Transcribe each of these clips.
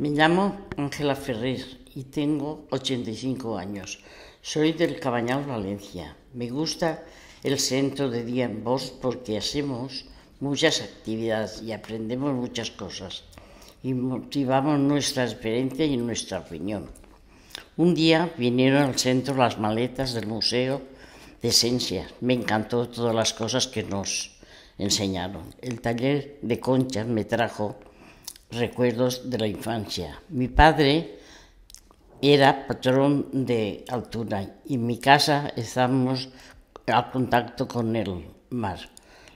Me llamo Ángela Ferrer y tengo 85 años. Soy del Cabañal, Valencia. Me gusta el centro de día en voz porque hacemos muchas actividades y aprendemos muchas cosas y motivamos nuestra experiencia y nuestra opinión. Un día vinieron al centro las maletas del Museo de Esencia. Me encantó todas las cosas que nos enseñaron. El taller de conchas me trajo recuerdos de la infancia. Mi padre era patrón de altura y en mi casa estábamos al contacto con el mar.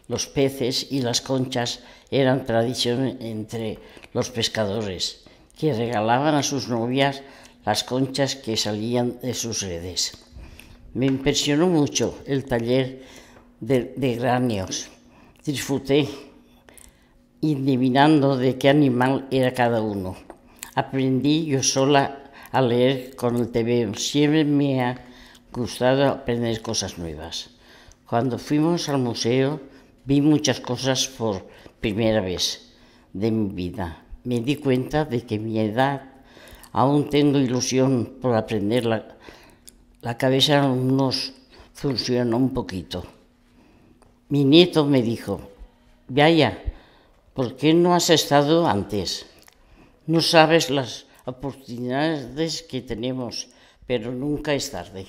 Los peces y las conchas eran tradición entre los pescadores, que regalaban a sus novias las conchas que salían de sus redes. Me impresionó mucho el taller de, de, Disfruté y adivinando de qué animal era cada uno. Aprendí yo sola a leer con el tebeo. Siempre me ha gustado aprender cosas nuevas. Cuando fuimos al museo vi muchas cosas por primera vez de mi vida. Me di cuenta de que mi edad aún tengo ilusión por aprenderla... La, cabeza nos funciona un poquito. Mi nieto me dijo, ¡Vaya! ¿Por qué no has estado antes? No sabes las oportunidades que tenemos, pero nunca es tarde.